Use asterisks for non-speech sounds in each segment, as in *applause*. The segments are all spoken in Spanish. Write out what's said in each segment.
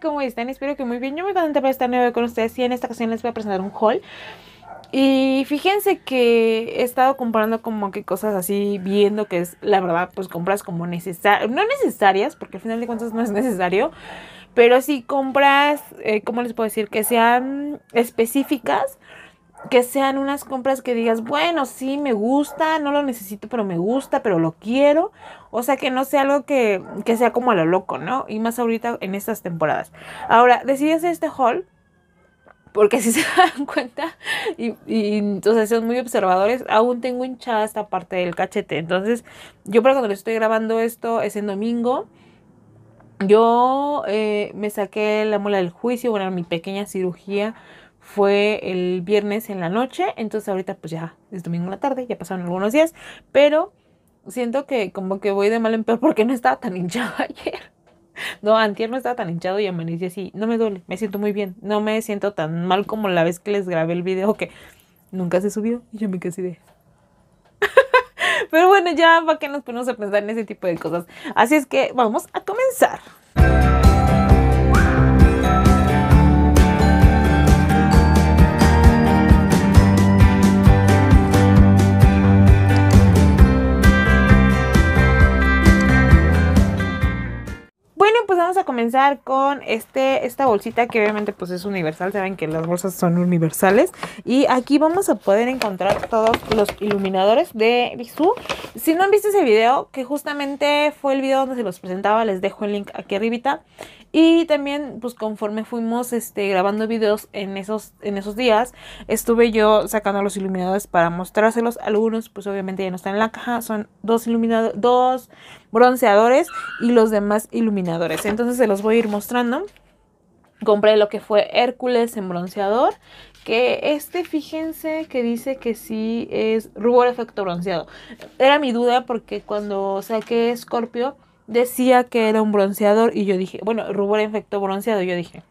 ¿cómo están? Espero que muy bien. Yo me contenta para estar nueva con ustedes y en esta ocasión les voy a presentar un haul. Y fíjense que he estado comprando como que cosas así, viendo que es, la verdad, pues compras como necesarias, no necesarias, porque al final de cuentas no es necesario, pero si compras, eh, ¿cómo les puedo decir? Que sean específicas que sean unas compras que digas, bueno, sí, me gusta, no lo necesito, pero me gusta, pero lo quiero. O sea, que no sea algo que, que sea como a lo loco, ¿no? Y más ahorita en estas temporadas. Ahora, decidí hacer este haul porque si *laughs* se dan cuenta, y, entonces son muy observadores, aún tengo hinchada esta parte del cachete. Entonces, yo para cuando le estoy grabando esto es en domingo. Yo eh, me saqué la mola del juicio, bueno, mi pequeña cirugía fue el viernes en la noche, entonces ahorita pues ya es domingo en la tarde, ya pasaron algunos días, pero siento que como que voy de mal en peor porque no estaba tan hinchado *laughs* ayer. No, antier no estaba tan hinchado y amanecí así, no me duele, me siento muy bien, no me siento tan mal como la vez que les grabé el video que nunca se subió y yo me quedé así de... *laughs* Pero bueno, ya para que nos ponemos a pensar en ese tipo de cosas. Así es que vamos a comenzar. pues vamos a comenzar con este, esta bolsita que obviamente pues es universal, saben que las bolsas son universales. Y aquí vamos a poder encontrar todos los iluminadores de Bisú. Si no han visto ese video, que justamente fue el video donde se los presentaba, les dejo el link aquí arribita. Y también, pues conforme fuimos este, grabando videos en esos, en esos días, estuve yo sacando los iluminadores para mostrárselos. Algunos, pues obviamente ya no están en la caja, son dos iluminadores, dos bronceadores y los demás iluminadores. Entonces se los voy a ir mostrando. Compré lo que fue Hércules en bronceador, que este, fíjense que dice que sí es rubor efecto bronceado. Era mi duda porque cuando saqué Scorpio decía que era un bronceador y yo dije, bueno, rubor efecto bronceado, yo dije.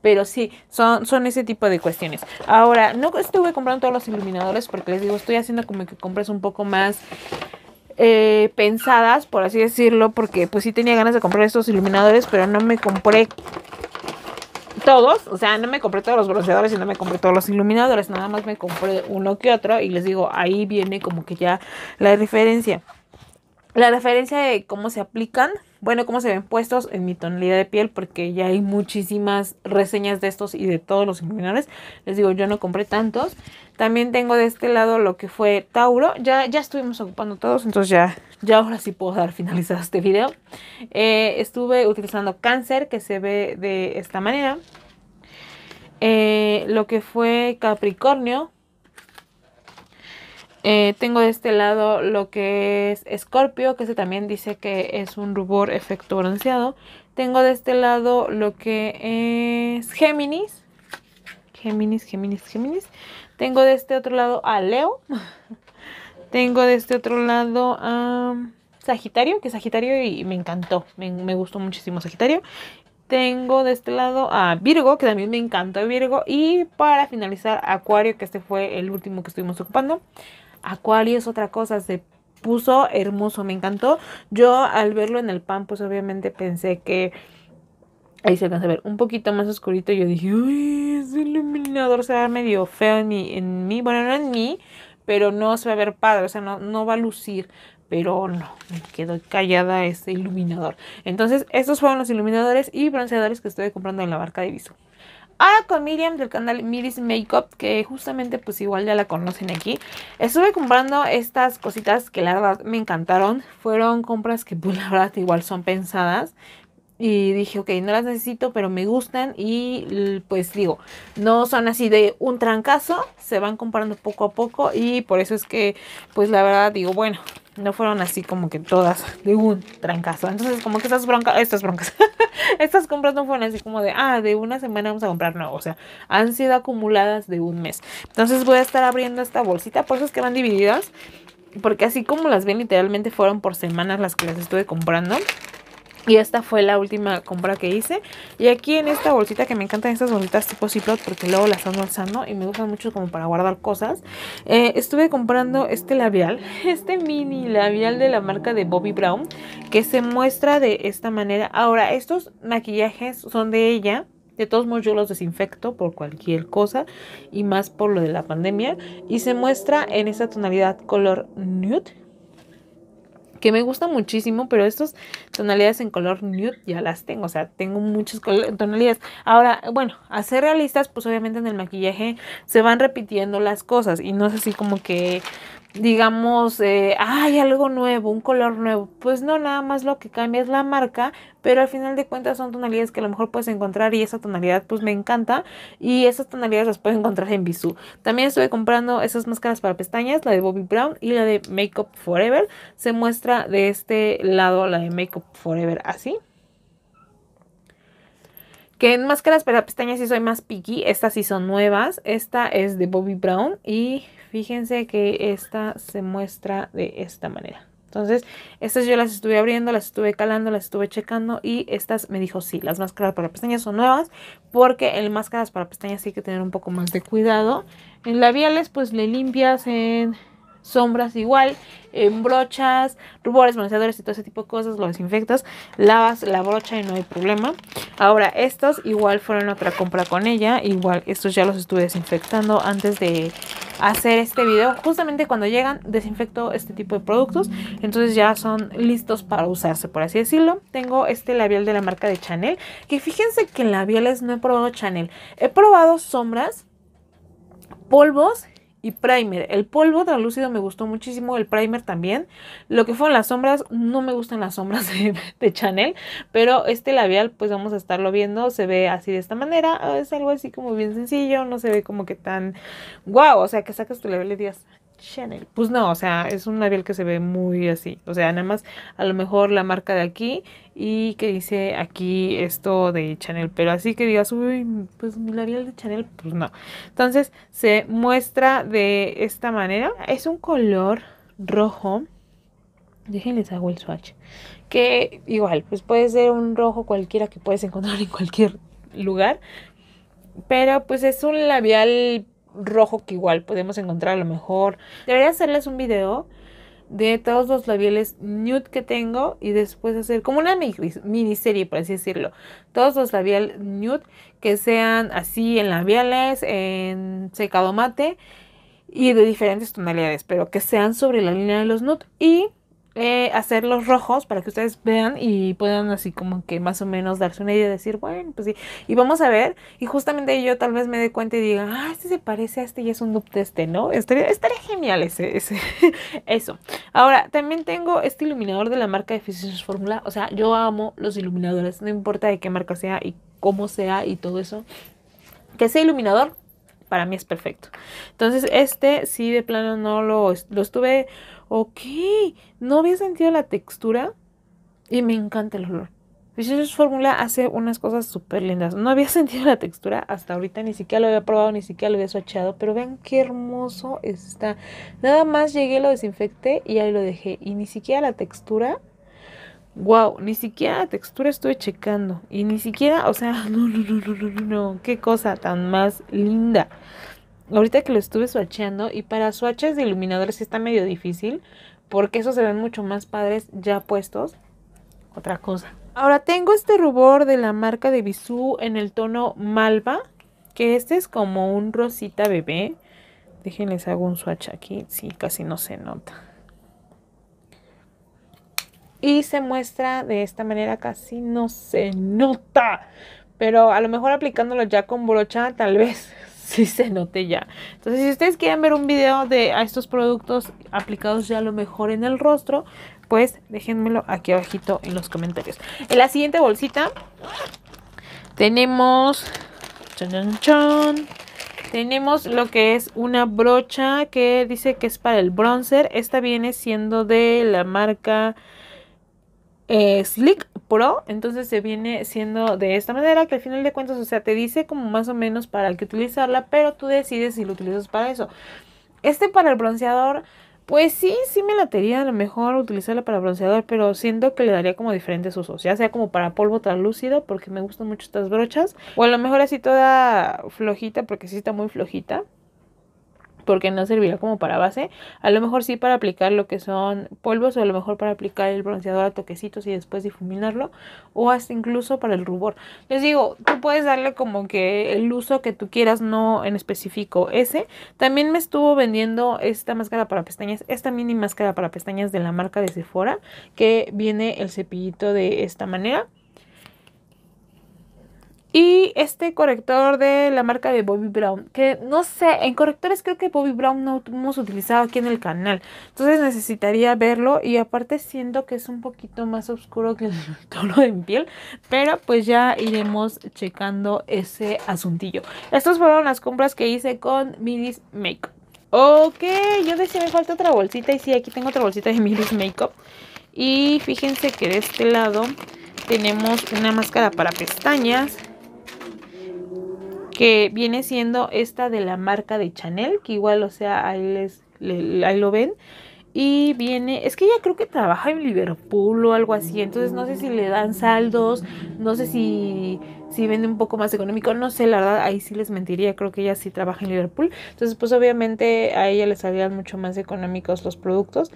Pero sí, son, son ese tipo de cuestiones. Ahora, no estuve comprando todos los iluminadores porque les digo, estoy haciendo como que compras un poco más eh, pensadas, por así decirlo, porque pues sí tenía ganas de comprar estos iluminadores, pero no me compré todos, o sea, no me compré todos los bronceadores y no me compré todos los iluminadores, nada más me compré uno que otro y les digo, ahí viene como que ya la diferencia la referencia de cómo se aplican, bueno, cómo se ven puestos en mi tonalidad de piel, porque ya hay muchísimas reseñas de estos y de todos los iluminadores. Les digo, yo no compré tantos. También tengo de este lado lo que fue Tauro. Ya, ya estuvimos ocupando todos, entonces ya, ya ahora sí puedo dar finalizado este video. Eh, estuve utilizando Cáncer, que se ve de esta manera. Eh, lo que fue Capricornio, eh, tengo de este lado lo que es Escorpio, que se también dice que es un rubor efecto bronceado. Tengo de este lado lo que es Géminis. Géminis, Géminis, Géminis. Tengo de este otro lado a Leo. *laughs* Tengo de este otro lado a Sagitario, que Sagitario y me encantó. Me, me gustó muchísimo Sagitario. Tengo de este lado a Virgo, que también me encantó Virgo. Y para finalizar, Acuario, que este fue el último que estuvimos ocupando. Acuario es otra cosa, se puso hermoso, me encantó. Yo al verlo en el pan, pues obviamente pensé que... Ahí se alcanza a ver un poquito más oscurito. Yo dije, uy, ese iluminador se va medio feo en mí, Bueno, no en mí, pero no se va a ver padre. O sea, no, no va a lucir pero no, me quedo callada este iluminador. Entonces, estos fueron los iluminadores y bronceadores que estuve comprando en la barca de Viso. Ahora con Miriam del canal Miris Makeup, que justamente pues igual ya la conocen aquí, estuve comprando estas cositas que la verdad me encantaron. Fueron compras que pues la verdad igual son pensadas. Y dije, ok, no las necesito, pero me gustan. Y pues digo, no son así de un trancazo, se van comprando poco a poco. Y por eso es que, pues la verdad, digo, bueno, no fueron así como que todas de un trancazo. Entonces, como que estas broncas, estas *laughs* broncas, estas compras no fueron así como de, ah, de una semana vamos a comprar, no, o sea, han sido acumuladas de un mes. Entonces voy a estar abriendo esta bolsita, por eso es que van divididas, porque así como las ven literalmente fueron por semanas las que las estuve comprando. Y esta fue la última compra que hice. Y aquí en esta bolsita, que me encantan estas bolsitas tipo Ziploc, porque luego las ando alzando y me gustan mucho como para guardar cosas. Eh, estuve comprando este labial, *laughs* este mini labial de la marca de Bobby Brown, que se muestra de esta manera. Ahora, estos maquillajes son de ella. De todos modos yo los desinfecto por cualquier cosa y más por lo de la pandemia. Y se muestra en esta tonalidad color nude, que me gusta muchísimo, pero estas tonalidades en color nude ya las tengo, o sea, tengo muchas tonalidades. Ahora, bueno, a ser realistas, pues obviamente en el maquillaje se van repitiendo las cosas y no es así como que digamos, hay eh, algo nuevo, un color nuevo. Pues no, nada más lo que cambia es la marca, pero al final de cuentas son tonalidades que a lo mejor puedes encontrar y esa tonalidad pues me encanta y esas tonalidades las puedes *laughs* encontrar en Bisú. También estuve comprando esas máscaras para pestañas, la de Bobby Brown y la de Makeup Forever. Se muestra de este lado la de Makeup Forever así. Que en máscaras para pestañas sí soy más picky. Estas sí son nuevas. Esta es de Bobby Brown y Fíjense que esta se muestra de esta manera. Entonces, estas yo las estuve abriendo, las estuve calando, las estuve checando y estas me dijo sí, las máscaras para pestañas son nuevas porque en máscaras para pestañas hay que tener un poco más de cuidado. En labiales pues le limpias en sombras igual, brochas, rubores, bronceadores y todo ese tipo de cosas, lo desinfectas, lavas la brocha y no hay problema. Ahora, estos igual fueron otra compra con ella, igual estos ya los estuve desinfectando antes de hacer este video. Justamente cuando llegan desinfecto este tipo de productos, entonces ya son listos para usarse, por así decirlo. Tengo este labial de la marca de Chanel, que fíjense que en labiales no he probado Chanel, he probado sombras, polvos y primer. El polvo translúcido me gustó muchísimo, el primer también. Lo que fueron las sombras, no me gustan las sombras *laughs* de, Chanel, pero este labial pues vamos a estarlo viendo, se ve así de esta manera, es algo así como bien sencillo, no se ve como que tan guau, o sea que sacas tu labial y digas, Chanel. Pues no, o sea, es un labial que se ve muy así. O sea, nada más a lo mejor la marca de aquí y que dice aquí esto de Chanel. Pero así que digas, uy, pues mi labial de Chanel, pues no. Entonces se muestra de esta manera. Es un color rojo. Déjenles hago el swatch. Que igual, pues puede ser un rojo cualquiera que puedes encontrar en cualquier lugar. Pero pues es un labial rojo que igual podemos encontrar a lo mejor. Debería hacerles un video de todos los labiales nude que tengo y después hacer como una miniserie, por así decirlo. Todos los labiales nude que sean así en labiales, en secado mate y de diferentes tonalidades, pero que sean sobre la línea de los nude. Y eh, hacer los rojos para que ustedes vean y puedan así como que más o menos darse una idea y decir, bueno, pues sí, y vamos a ver. Y justamente yo tal vez me dé cuenta y diga, ah, este se parece a este y es un dupe de este, ¿no? Estaría, genial ese, ese. *laughs* eso. Ahora, también tengo este iluminador de la marca de Physicians Formula. O sea, yo amo los iluminadores, no importa de qué marca sea y cómo sea y todo eso. Que ese iluminador para mí es perfecto. Entonces, este sí de plano no lo, lo estuve ok, no había sentido la textura y me encanta el olor. Fisher's pues fórmula hace unas cosas súper lindas. No había *laughs* sentido la textura hasta ahorita, ni siquiera lo había probado, ni siquiera lo había swatchado, pero vean qué hermoso está. Nada más llegué, lo desinfecté y ahí lo dejé. Y ni siquiera la textura, wow, ni siquiera la textura estuve checando. Y ni siquiera, o sea, *laughs* no, no, no, no, no, no, qué cosa tan más linda ahorita que lo estuve swatcheando y para swatches de iluminadores está medio difícil porque esos se ven mucho más padres ya puestos. Otra cosa. Ahora tengo este rubor de la marca de Bisú en el tono Malva, que este es como un rosita bebé. Déjenles hago un swatch aquí, sí, casi no se nota. Y se muestra de esta manera, casi no se nota. Pero a lo mejor aplicándolo ya con brocha, tal vez si *laughs* se note ya. Entonces, si ustedes quieren ver un video de a estos productos aplicados ya a lo mejor en el rostro, pues déjenmelo aquí abajito en los comentarios. En la siguiente bolsita tenemos... chon. Tenemos lo que es una brocha que dice que es para el bronzer. Esta viene siendo de la marca eh, Slick Pro, entonces se viene siendo de esta manera que al final de cuentas, o sea, te dice como más o menos para el que utilizarla, pero tú decides si lo utilizas para eso. Este para el bronceador, pues sí, sí me tería a lo mejor utilizarla para bronceador, pero siento que le daría como diferentes usos, ya sea como para polvo translúcido, porque me gustan mucho estas brochas, o a lo mejor así toda flojita, porque sí está muy flojita porque no servirá como para base, a lo mejor sí para aplicar lo que son polvos o a lo mejor para aplicar el bronceador a toquecitos y después difuminarlo o hasta incluso para el rubor. Les digo, tú puedes darle como que el uso que tú quieras, no en específico ese. También me estuvo vendiendo esta máscara para pestañas, esta mini máscara para pestañas de la marca de Sephora que viene el cepillito de esta manera. Y este corrector de la marca de Bobby Brown, que no sé, en correctores creo que Bobby Brown no hemos utilizado aquí en el canal. Entonces necesitaría verlo y aparte siento que es un poquito más oscuro que el *laughs* tono de mi piel. Pero pues ya iremos checando ese asuntillo. Estas fueron las compras que hice con Milis Makeup. Ok, yo decía me falta otra bolsita y sí, aquí tengo otra bolsita de *laughs* Miris Makeup. Y fíjense que de este lado tenemos una máscara para pestañas que viene siendo esta de la marca de Chanel, que igual, o sea, ahí, les, ahí lo ven. Y viene, es que ella creo que trabaja en Liverpool o algo así, entonces no sé si le dan saldos, no sé si, si vende un poco más económico, no sé, la verdad, ahí sí les mentiría, creo que ella sí trabaja en Liverpool, entonces pues obviamente a ella le salían mucho más económicos los productos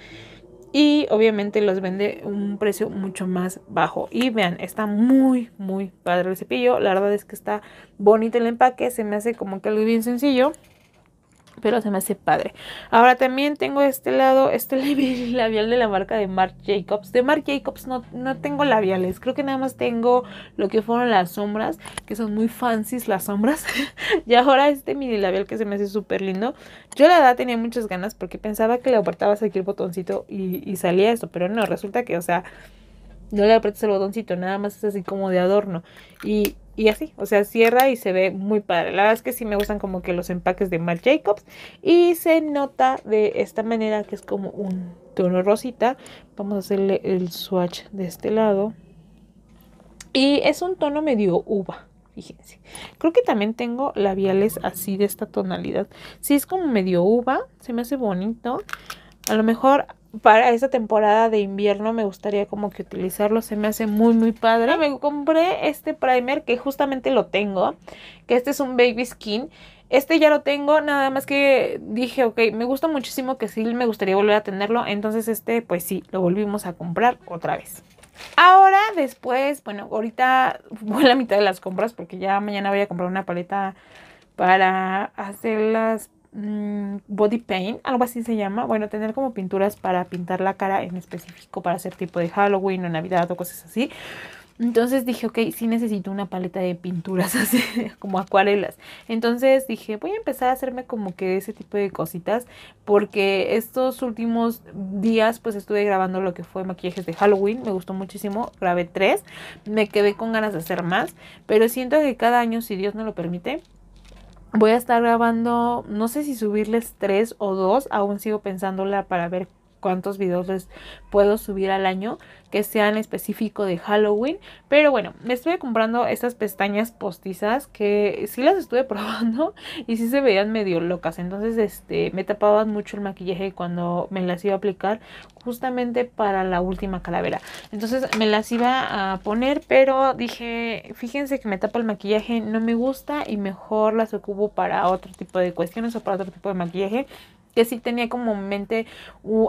y obviamente los vende un precio mucho más bajo. Y vean, está muy, muy padre el cepillo. La verdad es que está bonito el empaque, se me hace como que algo bien sencillo pero se me hace padre. Ahora también tengo este lado, este *laughs* labial de la marca de Marc Jacobs. De Marc Jacobs no, no tengo labiales, creo que nada más tengo lo que fueron las sombras, que son muy fancies las sombras. *laughs* y ahora este mini labial que se me hace súper lindo. Yo la edad tenía muchas ganas porque pensaba que le apartabas aquí el botoncito y, y salía esto, pero no, resulta que, o sea, no le aprietas el botoncito, nada más es así como de adorno. Y y así, o sea, cierra y se ve muy padre. La verdad es que sí me gustan como que los empaques de Marc Jacobs y se nota de esta manera que es como un tono rosita. Vamos a hacerle el swatch de este lado. Y es un tono medio uva, fíjense. Creo que también tengo labiales así de esta tonalidad. Sí es como medio uva, se me hace bonito. A lo mejor para esta temporada de invierno me gustaría como que utilizarlo, se me hace muy muy padre. Ah. Me compré este primer que justamente lo tengo, que este es un baby skin. Este ya lo tengo, nada más que dije, ok, me gusta muchísimo que sí me gustaría volver a tenerlo, entonces este pues sí, lo volvimos a comprar otra vez. Ahora, después, bueno, ahorita voy *laughs* a la mitad de las compras porque ya mañana voy a comprar una paleta para hacer las Mm, body paint, algo así se llama. Bueno, tener como pinturas para pintar la cara en específico para hacer tipo de Halloween o Navidad o cosas así. Entonces dije, ok, sí necesito una paleta de pinturas *laughs* así, como acuarelas. Entonces dije, voy a empezar a hacerme como que ese tipo de cositas, porque estos últimos días pues estuve grabando lo que fue maquillajes de Halloween, me gustó muchísimo, grabé tres, me quedé con ganas de hacer más, pero siento que cada año, si Dios no lo permite, Voy a estar grabando, no sé si subirles tres o dos, aún sigo pensándola para ver cuántos videos les puedo subir al año que sean específico de Halloween. Pero bueno, me estuve comprando estas pestañas postizas que sí las estuve *laughs* probando y sí se veían medio locas. Entonces, este, me tapaban mucho el maquillaje cuando me las iba a aplicar justamente para la última calavera. Entonces, me las iba a poner, pero dije, fíjense que me tapa el maquillaje, no me gusta y mejor las ocupo para otro tipo de cuestiones o para otro tipo de maquillaje que sí tenía como en mente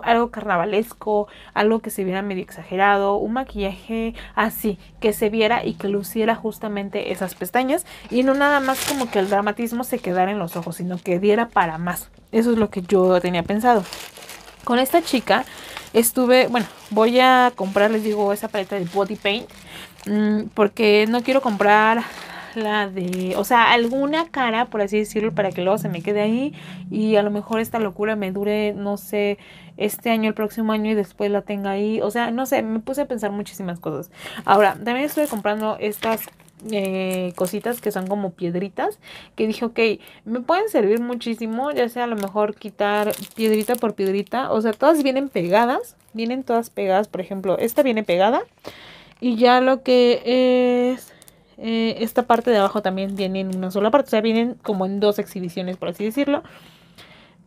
algo carnavalesco, algo que se viera medio exagerado, un maquillaje así, que se viera y que luciera justamente esas pestañas y no nada más como que el dramatismo se quedara en los ojos, sino que diera para más. Eso es lo que yo tenía pensado. Con esta chica estuve, bueno, voy a comprar, les digo, esa paleta de body paint mm, porque no quiero comprar la de, o sea, alguna cara, por así decirlo, para que luego se me quede ahí y a lo mejor esta locura me dure, no sé, este año, el próximo año y después la tenga ahí. O sea, no sé, me puse a pensar muchísimas cosas. Ahora, también estuve comprando estas eh, cositas que son como piedritas que dije ok me pueden servir muchísimo ya sea a lo mejor quitar piedrita por piedrita o sea todas vienen pegadas vienen todas pegadas por ejemplo esta viene pegada y ya lo que es eh, esta parte de abajo también viene en una sola parte. O sea, vienen como en dos exhibiciones, por así decirlo.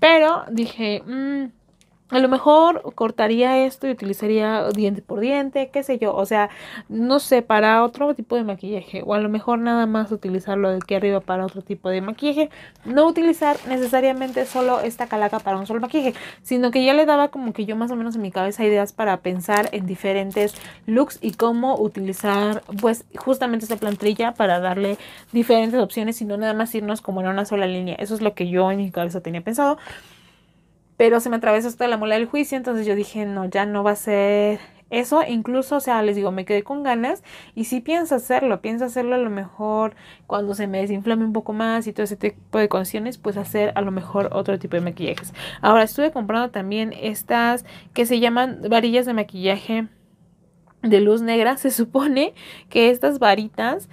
Pero dije, mm, a lo mejor cortaría esto y utilizaría diente por diente, qué sé yo, o sea, no sé, para otro tipo de maquillaje, o a lo mejor nada más utilizarlo de aquí arriba para otro tipo de maquillaje, no utilizar necesariamente solo esta calaca para un solo maquillaje, sino que ya le daba como que yo más o menos en mi cabeza ideas para pensar en diferentes looks y cómo utilizar pues justamente esta plantilla para darle diferentes opciones y no nada más irnos como en una sola línea, eso es lo que yo en mi cabeza tenía pensado pero se me atravesó hasta la mula del juicio, entonces yo dije, no, ya no va a ser eso, incluso, o sea, les digo, me quedé con ganas y si pienso hacerlo, pienso hacerlo a lo mejor cuando se me desinflame un poco más y todo ese tipo de condiciones, pues hacer a lo mejor otro tipo de maquillajes. Ahora estuve comprando también estas que se llaman varillas de maquillaje de luz negra, *laughs* se supone que estas varitas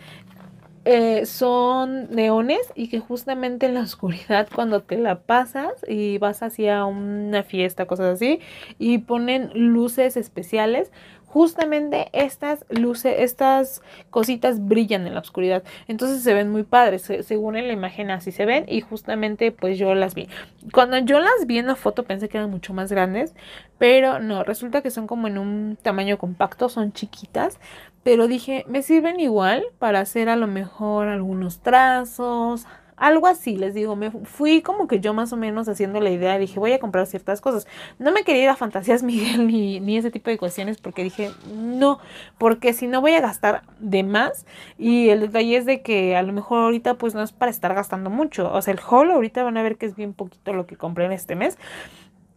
eh, son neones y que justamente en la oscuridad cuando te la pasas y vas hacia una fiesta, cosas así, y ponen luces especiales justamente estas luces, estas cositas brillan en la oscuridad. Entonces se ven muy padres, según en la imagen así se ven y justamente pues yo las vi. Cuando yo las vi en la foto pensé que eran mucho más grandes, pero no, resulta que son como en un tamaño compacto, son chiquitas. Pero dije, me sirven igual para hacer a lo mejor algunos trazos, algo así, les digo, me fui como que yo más o menos haciendo la idea, dije, voy a comprar ciertas cosas. No me quería ir a fantasías, Miguel, *laughs* ni, ese tipo de cuestiones, porque dije, no, porque si no voy a gastar de más. Y el detalle es de que a lo mejor ahorita pues no es para estar gastando mucho. O sea, el haul ahorita van a ver que es bien poquito lo que compré en este mes.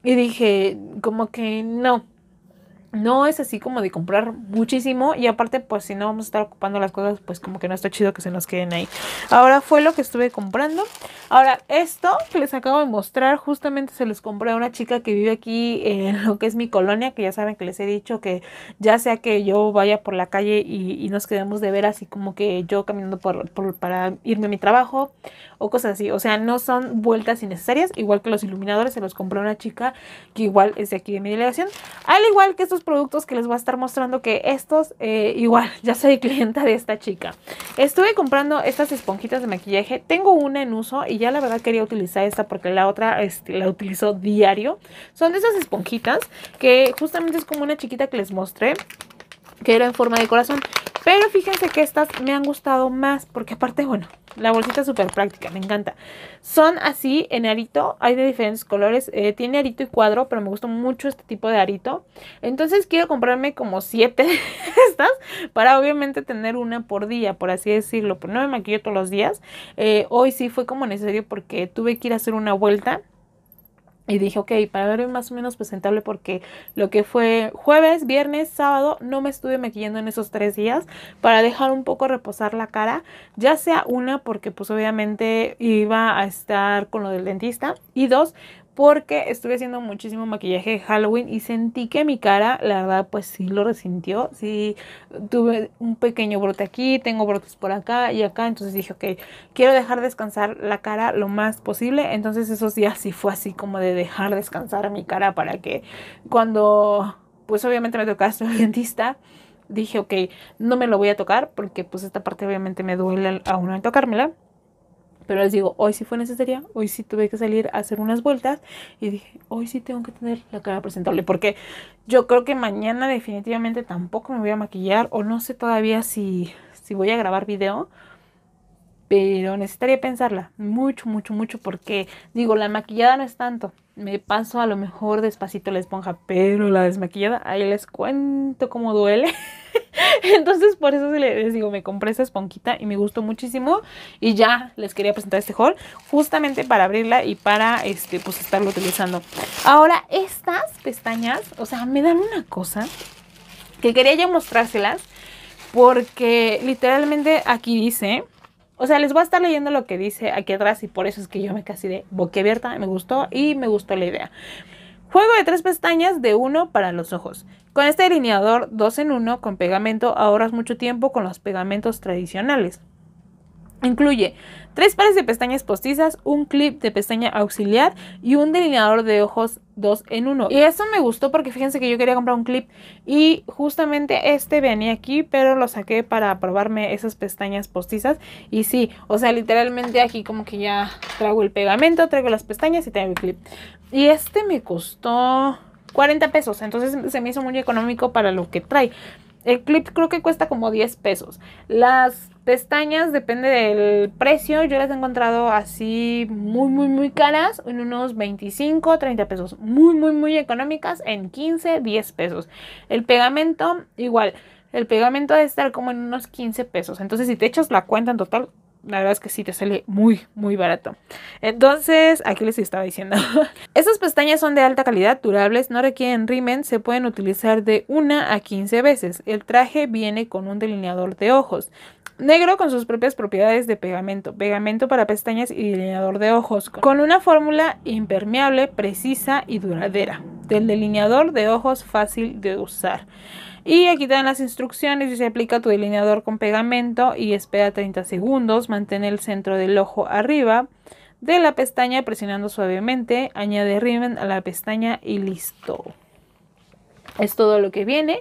Y dije, como que no, no es así como de comprar muchísimo y aparte pues si no vamos a estar ocupando las cosas pues como que no está chido que se nos queden ahí. Ahora fue lo que estuve comprando. Ahora esto que les acabo de mostrar justamente se los compré a una chica que vive aquí en lo que es mi colonia que ya saben que les he dicho que ya sea que yo vaya por la calle y, nos quedemos de ver así como que yo caminando por, para irme a mi trabajo o cosas así. O sea no son vueltas innecesarias igual que los iluminadores se los compré a una chica que igual es de aquí de mi delegación. Al igual que estos productos que les voy a estar mostrando que estos, eh, igual, *laughs* ya soy clienta de esta chica. Estuve comprando estas esponjitas de maquillaje. Tengo una en uso y ya la verdad quería utilizar esta porque la otra este, la utilizo diario. Son de esas esponjitas que justamente es como una chiquita que les mostré que era en forma de corazón. Pero fíjense que estas me han gustado más porque aparte, bueno, la bolsita súper práctica, me encanta. Son así en arito, hay de diferentes colores. Eh, tiene arito y cuadro, pero me gusta mucho este tipo de arito. Entonces quiero comprarme como siete *laughs* de estas para obviamente tener una por día, por así decirlo. Pero pues, no me maquillo todos los días. Eh, hoy sí fue como necesario porque tuve que ir a hacer una vuelta y dije, ok, para verme más o menos presentable porque lo que fue jueves, viernes, sábado, no me estuve maquillando en esos tres días para dejar un poco reposar la cara, ya sea una porque pues obviamente iba a estar con lo del dentista y dos porque estuve haciendo muchísimo maquillaje de Halloween y sentí que mi cara, la verdad, pues sí lo resintió, sí tuve un pequeño brote aquí, tengo brotes por acá y acá, entonces dije, ok, quiero dejar descansar la cara lo más posible, entonces esos días sí fue así como de dejar descansar mi cara para que cuando, pues obviamente me tocaste al *laughs* dentista, dije, ok, no me lo voy a tocar porque pues esta parte obviamente me duele aún al tocármela. Pero les digo, hoy sí fue necesaria, hoy sí tuve que salir a hacer unas vueltas y dije, hoy sí tengo que tener la cara presentable porque yo creo que mañana definitivamente tampoco me voy a maquillar o no sé todavía si, voy a grabar video. Pero necesitaría pensarla mucho, mucho, mucho porque digo, la maquillada no es tanto me paso a lo mejor despacito la esponja, pero la desmaquillada, ahí les cuento cómo duele. *laughs* Entonces, por eso les digo, me compré esa esponquita y me gustó muchísimo. Y ya les quería presentar este haul justamente para abrirla y para este, pues estarlo utilizando. Ahora, estas pestañas, o sea, me dan una cosa que quería ya mostrárselas. Porque literalmente aquí dice o sea, les voy a estar leyendo lo que dice aquí atrás y por eso es que yo me casi de boquiabierta, me gustó y me gustó la idea. Juego de tres pestañas de uno para los ojos. Con este delineador dos en uno con pegamento ahorras mucho tiempo con los pegamentos tradicionales. Incluye tres pares de pestañas postizas, un clip de pestaña auxiliar y un delineador de ojos dos en uno. Y eso me gustó porque fíjense que yo quería comprar un clip y justamente este venía aquí, pero lo saqué para probarme esas pestañas postizas. Y sí, o sea, literalmente aquí como que ya traigo el pegamento, traigo las pestañas y traigo el clip. Y este me costó 40 pesos, entonces se me hizo muy económico para lo que trae. El clip creo que cuesta como 10 pesos. Las pestañas, depende del precio, yo las he encontrado así muy, muy, muy caras, en unos 25, 30 pesos. Muy, muy, muy económicas, en 15, 10 pesos. El pegamento, igual. El pegamento debe estar como en unos 15 pesos. Entonces, si te echas la cuenta en total, la verdad es que sí te sale muy, muy barato. Entonces, aquí les estaba diciendo. *laughs* Estas pestañas son de alta calidad, durables, no requieren rimen, se pueden utilizar de una a 15 veces. El traje viene con un delineador de ojos. Negro con sus propias propiedades de pegamento, pegamento para pestañas y delineador de ojos, con una fórmula impermeable, precisa y duradera del delineador de ojos fácil de usar. Y aquí están las instrucciones, se aplica tu delineador con pegamento y espera 30 segundos, mantén el centro del ojo arriba de la pestaña presionando suavemente, añade rimen a la pestaña y listo. Es todo lo que viene.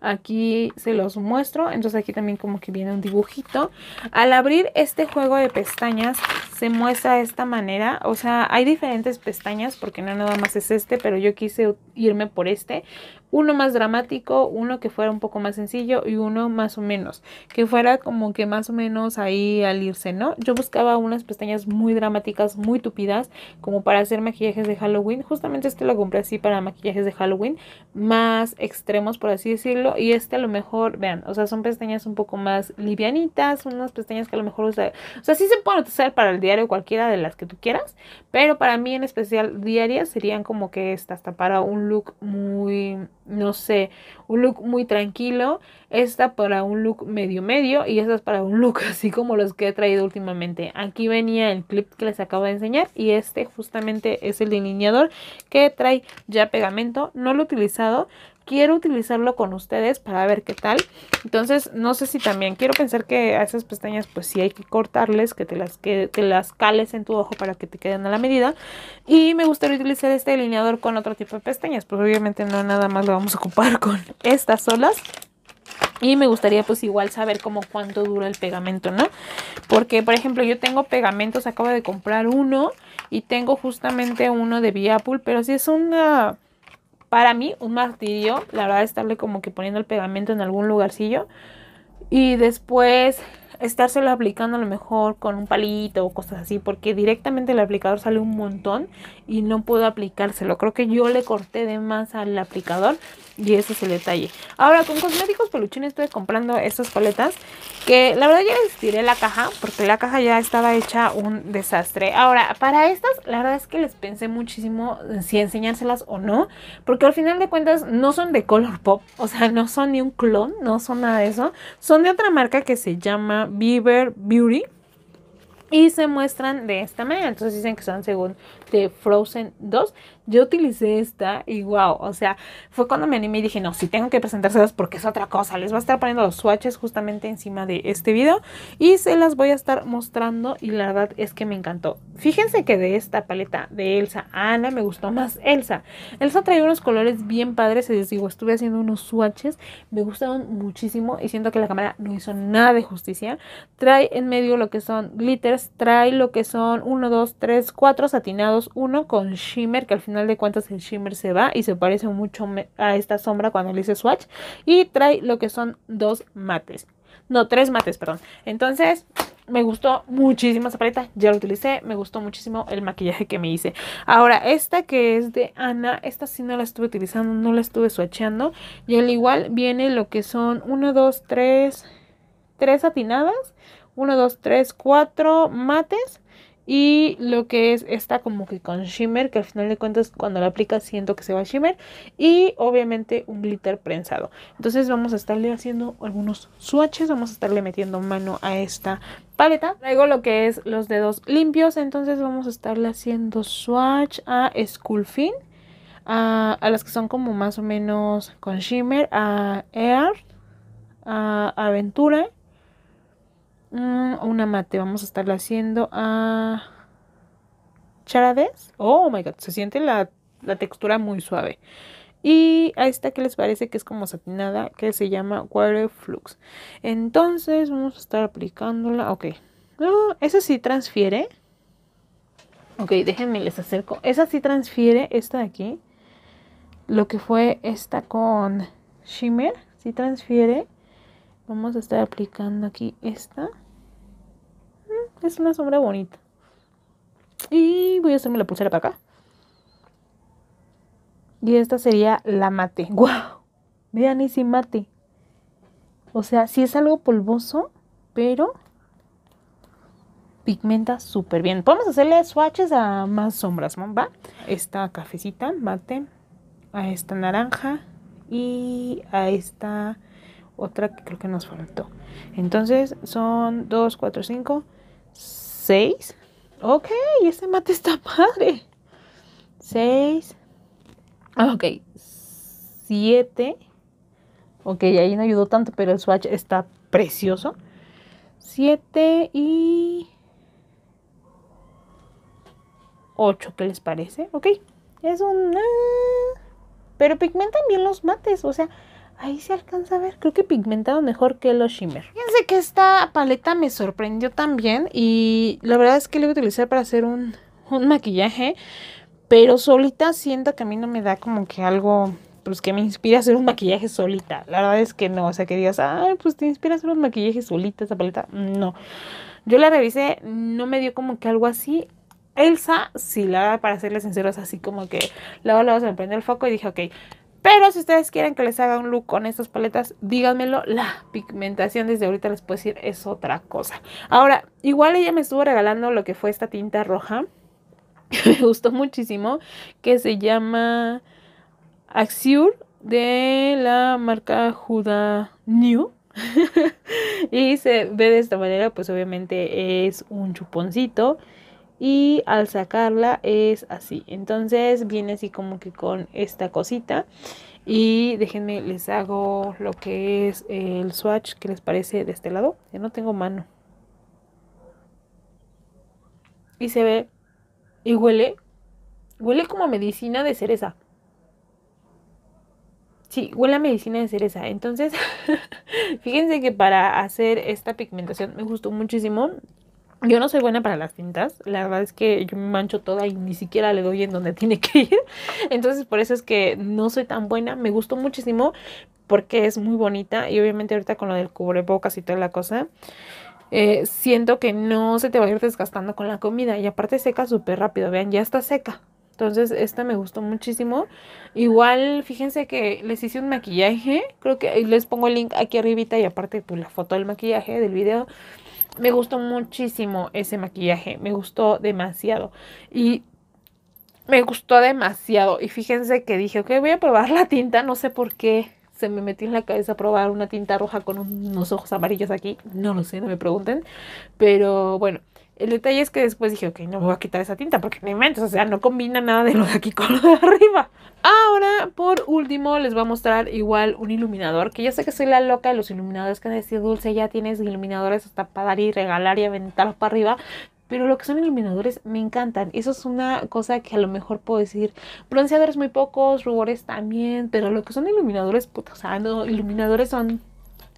Aquí se los muestro. Entonces aquí también como que viene un dibujito. Al abrir este juego de pestañas se muestra de esta manera. O sea, hay diferentes pestañas porque no nada más es este, pero yo quise irme por este uno más dramático, uno que fuera un poco más sencillo y uno más o menos, que fuera como que más o menos ahí al irse, ¿no? Yo buscaba unas pestañas muy dramáticas, muy tupidas, como para hacer maquillajes de Halloween. Justamente este lo compré así para maquillajes de Halloween, más extremos por así decirlo, y este a lo mejor, vean, o sea, son pestañas un poco más livianitas, unas pestañas que a lo mejor usa, o sea, sí se pueden usar para el diario cualquiera de las que tú quieras, pero para mí en especial diarias serían como que estas hasta para un look muy no sé, un look muy tranquilo, esta para un look medio medio y esta es para un look *laughs* así como los que he traído últimamente. Aquí venía el clip que les acabo de enseñar y este justamente es el delineador que trae ya pegamento, no lo he utilizado quiero utilizarlo con ustedes para ver qué tal. Entonces, no sé si también quiero pensar que a esas pestañas pues sí hay que cortarles, que te las, que las cales en tu ojo para que te queden a la medida. Y me gustaría utilizar este delineador con otro tipo de pestañas, pues obviamente no nada más lo vamos a ocupar *laughs* con estas solas. Y me gustaría pues igual saber como cuánto dura el pegamento, ¿no? Porque por ejemplo yo tengo pegamentos, acabo de comprar uno y tengo justamente uno de Viapul, pero si es una para mí un martirio, la verdad, estarle como que poniendo el pegamento en algún lugarcillo. Y después estárselo aplicando a lo mejor con un palito o cosas así, porque directamente el aplicador sale un montón y no puedo aplicárselo. Creo que yo le corté de más al aplicador y ese es el detalle. Ahora, con cosméticos peluchines estuve comprando estas paletas que la verdad ya les tiré la caja porque la caja ya estaba hecha un desastre. Ahora, para estas, la verdad es que les pensé muchísimo si enseñárselas o no, porque al final de cuentas no son de color pop, o sea, no son ni un clon, no son nada de eso, son de otra marca que se llama Beaver Beauty. Y se muestran de esta manera. Entonces dicen que son según The Frozen 2. Yo utilicé esta y wow, o sea, fue cuando me animé y dije, no, si tengo que presentárselas porque es otra cosa. Les voy a estar poniendo los swatches justamente encima de este video y se las voy a estar mostrando y la verdad es que me encantó. Fíjense que de esta paleta de Elsa Ana me gustó más Elsa. Elsa trae unos colores bien padres, y les digo, estuve haciendo unos swatches, me gustaron muchísimo y siento que la cámara no hizo nada de justicia. Trae en medio lo que son glitters, trae lo que son 1, 2, 3, 4 satinados, uno con shimmer que al final de cuentas el shimmer se va y se parece mucho a esta sombra cuando le hice swatch. Y trae lo que son dos mates. No, tres mates, perdón. Entonces, me gustó muchísimo esa paleta, ya la utilicé, me gustó muchísimo el maquillaje que me hice. Ahora, esta que es de Ana, esta sí no la estuve utilizando, no la estuve swatchando. Y al igual viene lo que son 1, 2, 3, 3 atinadas, 1, 2, 3, 4 mates y lo que es esta como que con shimmer, que al final de cuentas cuando la aplicas siento que se va a shimmer. Y obviamente un glitter prensado. Entonces vamos a estarle haciendo algunos swatches, vamos a estarle metiendo mano a esta paleta. Traigo lo que es los dedos limpios, entonces vamos a estarle haciendo swatch a Sculfin. A, a, las que son como más o menos con shimmer, a Air, a Aventura Mm, una mate, vamos a estarla haciendo a charades. Oh my god, se siente la, textura muy suave. Y a esta que les parece que es como satinada, que se llama Water Flux. Entonces vamos a estar aplicándola. Ok. no ah, esa sí transfiere. Ok, déjenme les acerco. Esa sí transfiere, esta de aquí. Lo que fue esta con shimmer. Sí transfiere. Vamos a estar aplicando aquí esta. Es una sombra bonita. Y voy a hacerme la pulsera para acá. Y esta sería la mate. *laughs* ¡Guau! ¡Wow! Vean ese mate. O sea, si sí es algo polvoso, pero pigmenta súper bien. Podemos hacerle swatches a más sombras, ¿no? ¿va? Esta cafecita, mate, a esta naranja y a esta otra que creo que nos faltó. Entonces son 2, 4, 5, 6. Ok, ese mate está padre. 6. Ah, ok, 7. Ok, ahí no ayudó tanto, pero el swatch está precioso. 7 y 8, ¿qué les parece? Ok, es un... Ah. Pero pigmentan bien los mates, o sea, Ahí se alcanza a ver. Creo que pigmentado mejor que los shimmer. Fíjense que esta paleta me sorprendió también. Y la verdad es que la voy a utilizar para hacer un, un maquillaje. Pero solita siento que a mí no me da como que algo pues que me inspira a hacer un maquillaje solita. La verdad es que no, o sea, que digas, ay, pues te inspira a hacer un maquillaje solita esta paleta. No. Yo la revisé, no me dio como que algo así. Elsa, sí, la verdad, para hacerle sinceros, así como que luego, luego se me prende el foco y dije, ok, pero si ustedes quieren que les haga un look con estas paletas, díganmelo. La pigmentación desde ahorita les puedo decir es otra cosa. Ahora, igual ella me estuvo regalando lo que fue esta tinta roja. *laughs* me gustó muchísimo. Que se llama Axiur de la marca juda New. *laughs* y se ve de esta manera, pues obviamente es un chuponcito y al sacarla es así. Entonces viene así como que con esta cosita. Y déjenme, les hago lo que es el swatch que les parece de este lado. Ya no tengo mano. Y se ve y huele. Huele como medicina de cereza. Sí, huele a medicina de cereza. Entonces, *laughs* fíjense que para hacer esta pigmentación me gustó muchísimo. Yo no soy buena para las tintas, la verdad es que yo me mancho toda y ni siquiera le doy en donde *laughs* tiene que ir. Entonces por eso es que no soy tan buena, me gustó muchísimo porque es muy bonita y obviamente ahorita con lo del cubrebocas y toda la cosa, eh, siento que no se te va a ir desgastando con la comida y aparte seca súper rápido, vean, ya está seca. Entonces esta me gustó muchísimo. Igual, fíjense que les hice un maquillaje. Creo que les pongo el link aquí arribita y aparte pues, la foto del maquillaje, del video. Me gustó muchísimo ese maquillaje, me gustó demasiado. Y me gustó demasiado. Y fíjense que dije, ok, voy a probar la tinta, no sé por qué se me metió en la cabeza probar una tinta roja con unos ojos amarillos aquí. No lo sé, no me pregunten. Pero bueno, el detalle es que después dije, ok, no me voy a quitar esa tinta porque me invento. o sea, no combina nada de lo de aquí con lo de arriba. Ahora, por último, les voy a mostrar igual un iluminador, que yo sé que soy la loca de los iluminadores que han decir Dulce, ya tienes iluminadores hasta para dar y regalar y aventarlos para arriba, pero lo que son iluminadores me encantan. Eso es una cosa que a lo mejor puedo decir. Bronceadores muy pocos, rubores también, pero lo que son iluminadores, puta, o sea, no, iluminadores son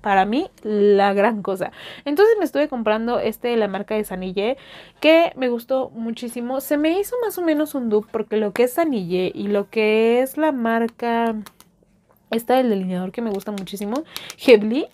para mí la gran cosa. Entonces me estuve comprando este de la marca de Sanille que me gustó muchísimo. Se me hizo más o menos un dupe porque lo que es Sanille y lo que es la marca esta del delineador que me gusta muchísimo, Hebly.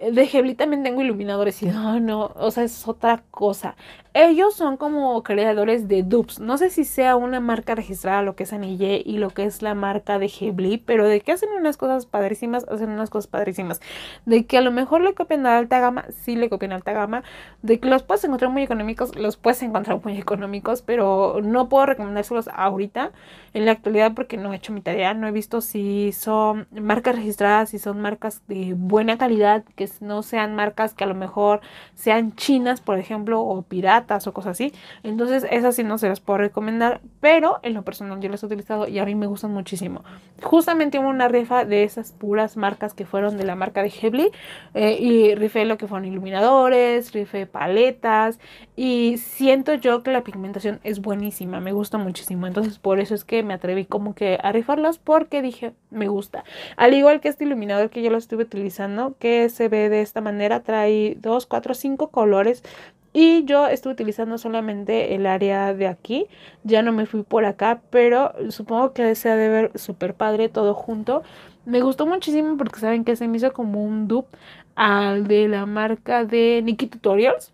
Eh, de Hebly también tengo iluminadores y *laughs* no, no, o sea, es otra cosa ellos son como creadores de dupes. No sé si sea una marca registrada lo que es Anille y lo que es la marca de Ghibli, pero de que hacen unas cosas padrísimas, hacen unas cosas padrísimas. De que a lo mejor le copian a alta gama, sí le copian a alta gama. De que los puedes encontrar muy económicos, los puedes encontrar muy económicos, pero no puedo recomendárselos ahorita, en la actualidad, porque no he hecho mi tarea, no he visto si son marcas registradas, si son marcas de buena calidad, que no sean marcas que a lo mejor sean chinas, por ejemplo, o piratas o cosas así. Entonces esas sí no se las puedo recomendar, pero en lo personal yo las he utilizado y a mí me gustan muchísimo. Justamente hubo una rifa de esas puras marcas que fueron de la marca de Hebley eh, y rifé lo que fueron iluminadores, rifé paletas y siento yo que la pigmentación es buenísima, me gusta muchísimo. Entonces por eso es que me atreví como que a rifarlas porque dije, me gusta. Al igual que este iluminador que yo lo estuve utilizando, que se ve de esta manera, trae 2, 4, cinco colores y yo estoy utilizando solamente el área de aquí, ya no me fui por acá, pero supongo que se ha de ver súper padre todo junto. Me gustó muchísimo porque saben que se me hizo como un dupe al de la marca de Nikki Tutorials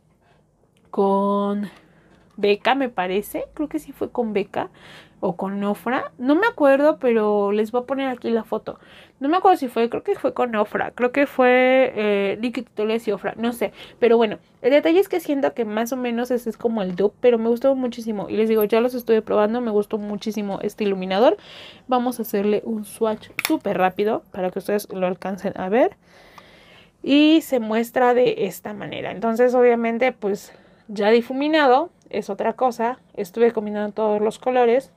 con Beca, me parece. Creo que sí fue con Beca o con Ofra, no me acuerdo, pero les voy a poner aquí la foto. No me acuerdo si fue, creo que fue con Ofra, creo que fue eh, y Ofra, no sé. Pero bueno, el detalle es que siento que más o menos es como el dupe, pero me gustó muchísimo. Y les digo, ya los estuve probando, me gustó muchísimo este iluminador. Vamos a hacerle un swatch súper rápido para que ustedes lo alcancen a ver. Y se muestra de esta manera. Entonces, obviamente, pues ya difuminado es otra cosa. Estuve combinando todos los colores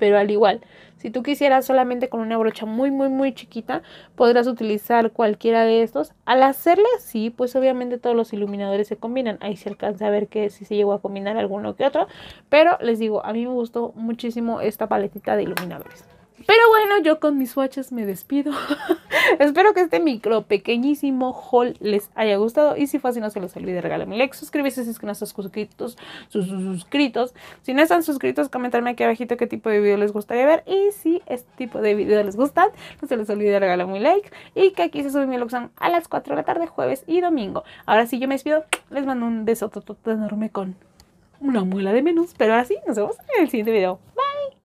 pero al igual, si tú quisieras solamente con una brocha muy, muy, muy chiquita, podrás utilizar cualquiera de estos. Al hacerle así, pues obviamente todos los iluminadores se combinan. Ahí se alcanza a ver que si se llegó a combinar alguno que otro, pero les digo, a mí me gustó muchísimo esta paletita de iluminadores. Pero bueno, yo con mis swatches me despido. *laughs* Espero que este micro pequeñísimo haul les haya gustado. Y si fue así, no se les olvide regalarme un like, suscribirse si es que no están suscritos. Sus, suscritos. Si no están suscritos, comentarme aquí abajito qué tipo de video les gustaría ver. Y si este tipo de video les gusta no se les olvide regalarme un like. Y que aquí se sube mi Luxan a las 4 de la tarde, jueves y domingo. Ahora sí, yo me despido. Les mando un beso enorme con una muela de menos. Pero así nos vemos en el siguiente video. Bye.